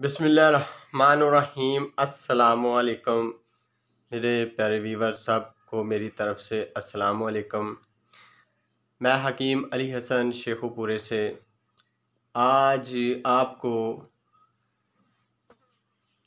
बसमीम् असलकम मेरे प्यारे वीवर साहब को मेरी तरफ़ से असलकम मैं हकीम अली हसन शेखुपुरे से आज आपको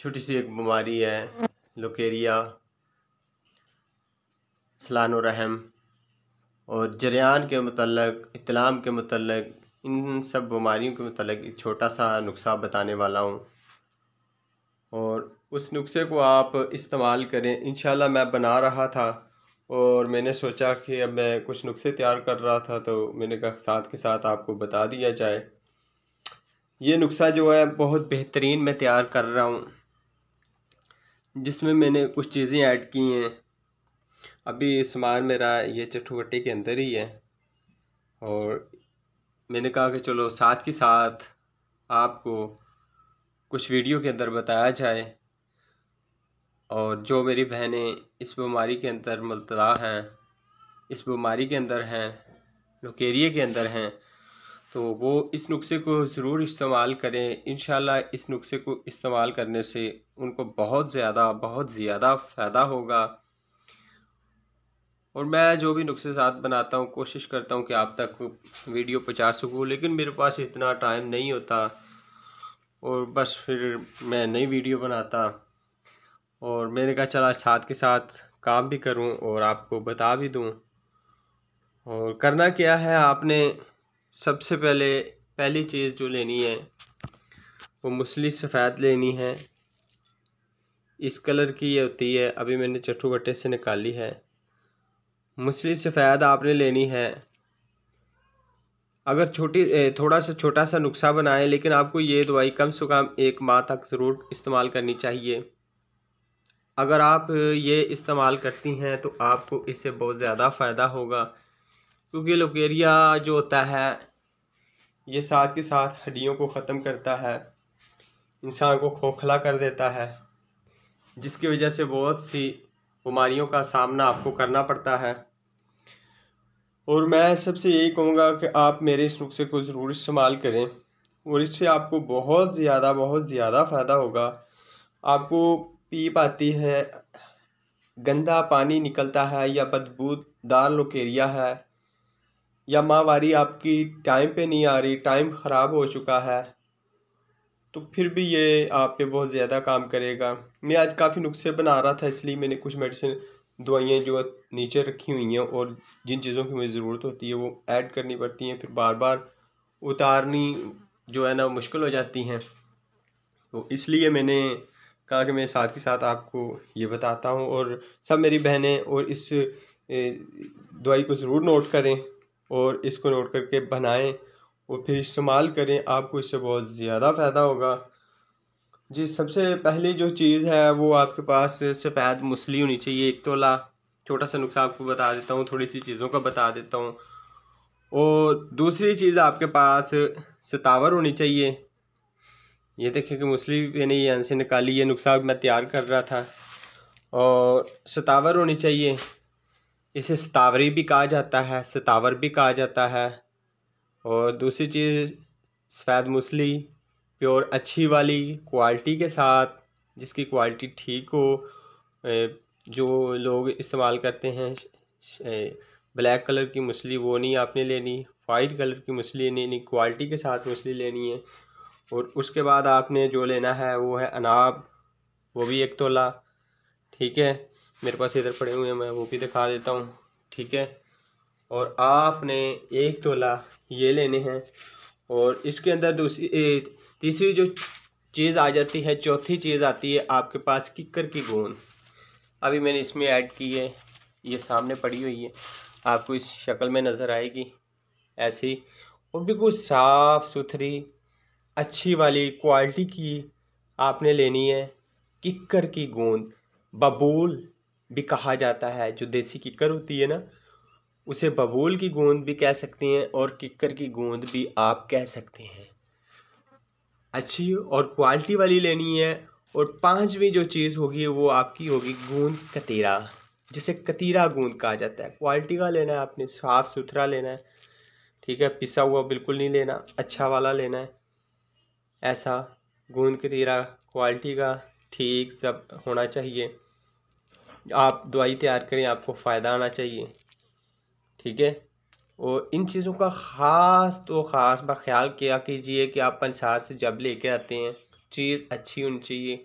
छोटी सी एक बीमारी है लोकेरिया रहम और जरियान के मतलब इतलाम के मतलब इन सब बीमारियों के मतलब छोटा सा नुस्खा बताने वाला हूँ और उस नुस्खे को आप इस्तेमाल करें इन मैं बना रहा था और मैंने सोचा कि अब मैं कुछ नुस्खे तैयार कर रहा था तो मैंने कहा साथ के साथ आपको बता दिया जाए ये नुस्खा जो है बहुत बेहतरीन मैं तैयार कर रहा हूँ जिसमें मैंने कुछ चीज़ें ऐड की हैं अभी सामान मेरा ये चटुवटी के अंदर ही है और मैंने कहा कि चलो साथ के साथ आपको कुछ वीडियो के अंदर बताया जाए और जो मेरी बहनें इस बीमारी के अंदर मुबतला हैं इस बीमारी के अंदर हैं लोकेरिए के अंदर हैं तो वो इस नुस्खे को ज़रूर इस्तेमाल करें इन इस नुस्खे को इस्तेमाल करने से उनको बहुत ज़्यादा बहुत ज़्यादा फ़ायदा होगा और मैं जो भी नुस्खे साथ बनाता हूँ कोशिश करता हूँ कि आप तक वीडियो पहुँचा सकूँ लेकिन मेरे पास इतना टाइम नहीं होता और बस फिर मैं नई वीडियो बनाता और मैंने कहा चला साथ के साथ काम भी करूं और आपको बता भी दूं और करना क्या है आपने सबसे पहले पहली चीज़ जो लेनी है वो मुसली सफ़ेद लेनी है इस कलर की ये होती है अभी मैंने चट्टू बट्टे से निकाली है मुसली सफ़ेद आपने लेनी है अगर छोटी थोड़ा सा छोटा सा नुस्खा बनाएं लेकिन आपको ये दवाई कम से कम एक माह तक ज़रूर इस्तेमाल करनी चाहिए अगर आप ये इस्तेमाल करती हैं तो आपको इससे बहुत ज़्यादा फ़ायदा होगा क्योंकि लोकेरिया जो होता है ये साथ के साथ हड्डियों को ख़त्म करता है इंसान को खोखला कर देता है जिसकी वजह से बहुत सी बीमारियों का सामना आपको करना पड़ता है और मैं सबसे यही कहूँगा कि आप मेरे इस नुस्खे को ज़रूर इस्तेमाल करें और इससे आपको बहुत ज़्यादा बहुत ज़्यादा फ़ायदा होगा आपको पीप आती है गंदा पानी निकलता है या बदबूदार लोकेरिया है या माहवारी आपकी टाइम पे नहीं आ रही टाइम ख़राब हो चुका है तो फिर भी ये आप पे बहुत ज़्यादा काम करेगा मैं आज काफ़ी नुस्खे बना रहा था इसलिए मैंने कुछ मेडिसिन दवाइयाँ जो नीचे रखी हुई हैं और जिन चीज़ों की मुझे ज़रूरत होती है वो ऐड करनी पड़ती हैं फिर बार बार उतारनी जो है ना मुश्किल हो जाती हैं तो इसलिए मैंने कहा कि मैं साथ के साथ आपको ये बताता हूँ और सब मेरी बहनें और इस दवाई को ज़रूर नोट करें और इसको नोट करके बनाएं और फिर इस्तेमाल करें आपको इससे बहुत ज़्यादा फ़ायदा होगा जी सबसे पहली जो चीज़ है वो आपके पास सफ़ेद मुसली होनी चाहिए एक तोला छोटा सा नुस्खा आपको बता देता हूँ थोड़ी सी चीज़ों का बता देता हूँ और दूसरी चीज़ आपके पास सतावर होनी चाहिए ये देखें कि मुसली मैंने यहाँ से निकाली ये नुस्खा मैं तैयार कर रहा था और सतावर होनी चाहिए इसे सतावरी भी कहा जाता है सतावर भी कहा जाता है और दूसरी चीज़ सफ़ेद मुसली प्योर अच्छी वाली क्वालिटी के साथ जिसकी क्वालिटी ठीक हो जो लोग इस्तेमाल करते हैं ब्लैक कलर की मछली वो नहीं आपने लेनी वाइट कलर की मछली लेनी क्वालिटी के साथ मछली लेनी है और उसके बाद आपने जो लेना है वो है अनाब वो भी एक तोला ठीक है मेरे पास इधर पड़े हुए हैं मैं वो भी दिखा देता हूँ ठीक है और आपने एक तोला ये लेने हैं और इसके अंदर दूसरी तीसरी जो चीज़ आ जाती है चौथी चीज़ आती है आपके पास किकर की गोंद अभी मैंने इसमें ऐड की है ये सामने पड़ी हुई है आपको इस शक्ल में नज़र आएगी ऐसी और बिल्कुल साफ़ सुथरी अच्छी वाली क्वालिटी की आपने लेनी है किकर की गोंद बबूल भी कहा जाता है जो देसी किकर होती है ना उसे बबूल की गोंद भी कह सकते हैं और किकर की गोंद भी आप कह सकते हैं अच्छी और क्वालिटी वाली लेनी है और पाँचवीं जो चीज़ होगी वो आपकी होगी गूंद कतीरा जिसे कतीरा गूंद कहा जाता है क्वालिटी का लेना है आपने साफ़ सुथरा लेना है ठीक है पिसा हुआ बिल्कुल नहीं लेना अच्छा वाला लेना है ऐसा गूंद कतीरा क्वालिटी का ठीक सब होना चाहिए आप दवाई तैयार करें आपको फ़ायदा आना चाहिए ठीक है और इन चीज़ों का ख़ास तो ख़ास बा ख्याल किया कीजिए कि आप पंसार से जब लेके आते हैं चीज़ अच्छी होनी चाहिए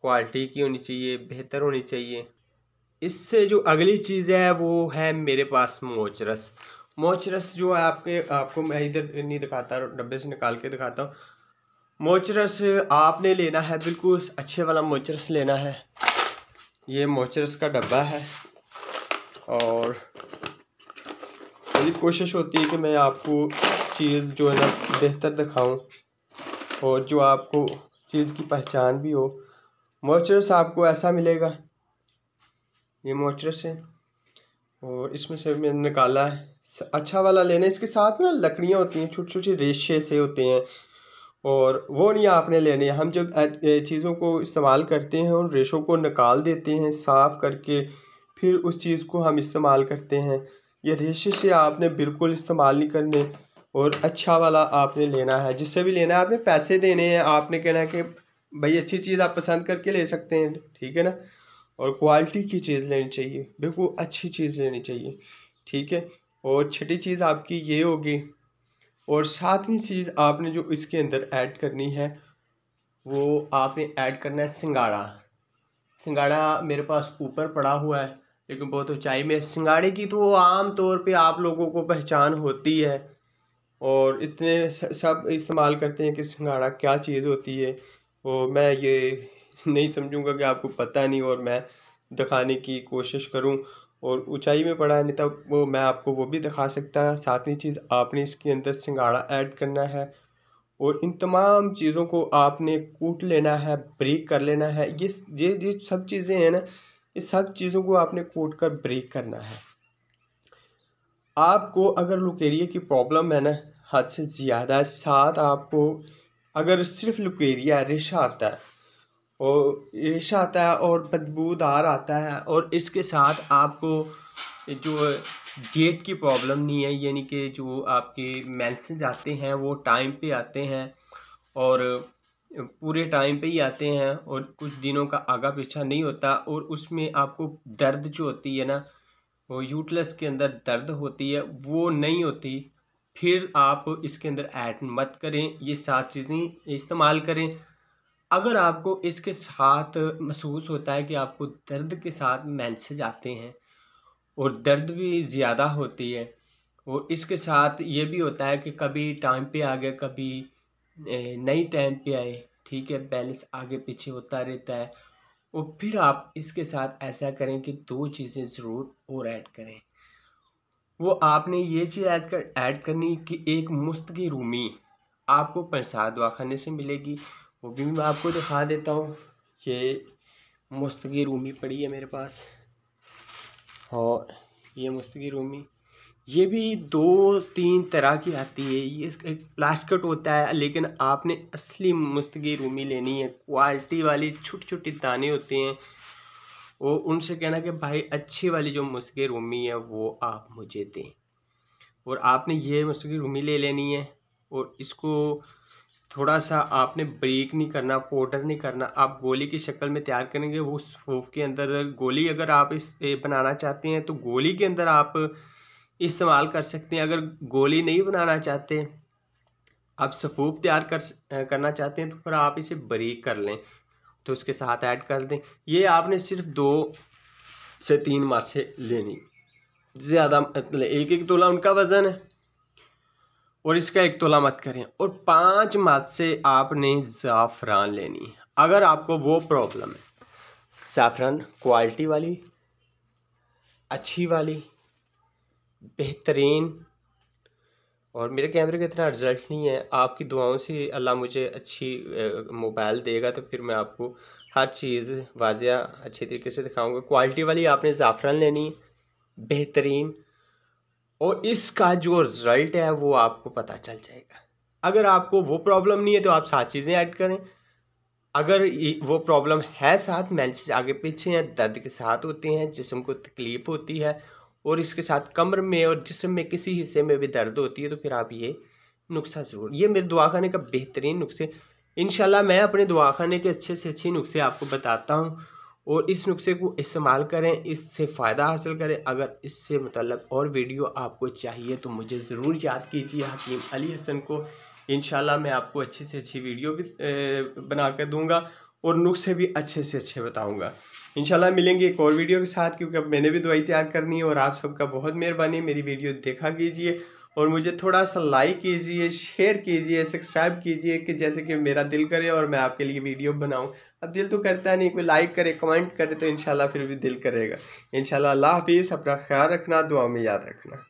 क्वालिटी की होनी चाहिए बेहतर होनी चाहिए इससे जो अगली चीज़ है वो है मेरे पास मोच रस मोच रस जो है आपके आपको मैं इधर नहीं दिखाता डब्बे से निकाल के दिखाता हूँ मोच रस आपने लेना है बिल्कुल अच्छे वाला मोच रस लेना है ये मोच रस का डब्बा है और मेरी कोशिश होती है कि मैं आपको चीज़ जो है ना बेहतर दिखाऊं और जो आपको चीज़ की पहचान भी हो मोचरस आपको ऐसा मिलेगा ये मोचरस है और इसमें से मैंने निकाला है अच्छा वाला लेना इसके साथ ना लकड़ियाँ होती हैं छोटे छोटे रेशे से होते हैं और वो नहीं आपने लेने हम जब चीज़ों को इस्तेमाल करते हैं उन रेशों को निकाल देते हैं साफ़ करके फिर उस चीज़ को हम इस्तेमाल करते हैं ये रेशे से आपने बिल्कुल इस्तेमाल नहीं करने और अच्छा वाला आपने लेना है जिससे भी लेना है आपने पैसे देने हैं आपने कहना है कि भाई अच्छी चीज़ आप पसंद करके ले सकते हैं ठीक है ना और क्वालिटी की चीज़ लेनी चाहिए बिल्कुल अच्छी चीज़ लेनी चाहिए ठीक है और छठी चीज़ आपकी ये होगी और सातवीं चीज़ आपने जो इसके अंदर ऐड करनी है वो आपने ऐड करना है सिंगाड़ा सिंगाड़ा मेरे पास ऊपर पड़ा हुआ है लेकिन बहुत ऊंचाई में सिंगाड़े की तो आम तौर पे आप लोगों को पहचान होती है और इतने सब इस्तेमाल करते हैं कि सिंगाड़ा क्या चीज़ होती है वो मैं ये नहीं समझूंगा कि आपको पता नहीं और मैं दिखाने की कोशिश करूं और ऊंचाई में पड़ा है नहीं तब तो वो मैं आपको वो भी दिखा सकता है सातवीं चीज़ आपने इसके अंदर सिंगाड़ा ऐड करना है और इन तमाम चीज़ों को आपने कूट लेना है ब्रेक कर लेना है ये ये ये सब चीज़ें हैं ना इस सब चीज़ों को आपने कूट कर ब्रेक करना है आपको अगर लुकेरिया की प्रॉब्लम है ना हद से ज़्यादा साथ आपको अगर सिर्फ लुकेरिया रेशा आता है और रेशा आता है और बदबूदार आता है और इसके साथ आपको जो डेट की प्रॉब्लम नहीं है यानी कि जो आपके मेंसेज आते हैं वो टाइम पे आते हैं और पूरे टाइम पे ही आते हैं और कुछ दिनों का आगा पीछा नहीं होता और उसमें आपको दर्द जो होती है ना वो यूटलेस के अंदर दर्द होती है वो नहीं होती फिर आप इसके अंदर ऐड मत करें ये सात चीज़ें इस्तेमाल करें अगर आपको इसके साथ महसूस होता है कि आपको दर्द के साथ मैंसेज आते हैं और दर्द भी ज़्यादा होती है और इसके साथ ये भी होता है कि कभी टाइम पे आ गया कभी नई टाइम पे आए ठीक है बैलेंस आगे पीछे होता रहता है और फिर आप इसके साथ ऐसा करें कि दो चीज़ें ज़रूर और ऐड करें वो आपने ये चीज़ ऐड कर ऐड करनी कि एक मुफ्त की रूमी आपको प्रसाद दवाखाने से मिलेगी वो भी मैं आपको दिखा देता हूँ ये मुस्त की रूमी पड़ी है मेरे पास और ये मुस्त की रूमी ये भी दो तीन तरह की आती है ये एक प्लास्टिकट होता है लेकिन आपने असली मुस्तगी रूमी लेनी है क्वालिटी वाली छोटी छोटी दाने होते हैं और उनसे कहना कि भाई अच्छी वाली जो मुस्तगी रूमी है वो आप मुझे दें और आपने ये मुस्तगी रूमी ले लेनी है और इसको थोड़ा सा आपने ब्रेक नहीं करना पाउडर नहीं करना आप गोली की शक्ल में तैयार करेंगे वो सूप के अंदर गोली अगर आप इस बनाना चाहते हैं तो गोली के अंदर आप इस्तेमाल कर सकते हैं अगर गोली नहीं बनाना चाहते आप सफूफ तैयार कर करना चाहते हैं तो फिर आप इसे बरीक कर लें तो उसके साथ ऐड कर दें ये आपने सिर्फ दो से तीन मासे लेनी ज़्यादा मतलब एक एक तोला उनका वज़न है और इसका एक तोला मत करें और पाँच मासे आपने ज़ाफ़रान लेनी है अगर आपको वो प्रॉब्लम है ज़ाफ़रान क्वालिटी वाली अच्छी वाली बेहतरीन और मेरे कैमरे का इतना रिज़ल्ट नहीं है आपकी दुआओं से अल्लाह मुझे अच्छी मोबाइल देगा तो फिर मैं आपको हर चीज़ वाजिया अच्छे तरीके से दिखाऊंगा क्वालिटी वाली आपने ज़ाफ़रान लेनी बेहतरीन और इसका जो रिज़ल्ट है वो आपको पता चल जाएगा अगर आपको वो प्रॉब्लम नहीं है तो आप सात चीज़ें ऐड करें अगर वो प्रॉब्लम है साथ मैं आगे पीछे हैं दर्द के साथ होते हैं जिसम को तकलीफ़ होती है और इसके साथ कमर में और जिसम में किसी हिस्से में भी दर्द होती है तो फिर आप ये नुस्खा ज़रूर ये मेरे दुआखाने का बेहतरीन नुस्खे इन मैं अपने दवाखाने के अच्छे से अच्छे नुस्खे आपको बताता हूँ और इस नुस्खे को इस्तेमाल करें इससे फ़ायदा हासिल करें अगर इससे मतलब और वीडियो आपको चाहिए तो मुझे ज़रूर याद कीजिए हकीम अली हसन को इन मैं आपको अच्छे से अच्छी वीडियो भी बना कर दूँगा और नुस्खे भी अच्छे से अच्छे बताऊँगा इंशाल्लाह मिलेंगे एक और वीडियो के साथ क्योंकि अब मैंने भी दवाई तैयार करनी है और आप सबका बहुत मेहरबानी मेरी वीडियो देखा कीजिए और मुझे थोड़ा सा लाइक कीजिए शेयर कीजिए सब्सक्राइब कीजिए कि जैसे कि मेरा दिल करे और मैं आपके लिए वीडियो बनाऊँ अब दिल तो करता नहीं कोई लाइक करे कमेंट करे तो इंशाल्लाह फिर भी दिल करेगा इन शाला हाफिज़ अपना ख्याल रखना दुआ में याद रखना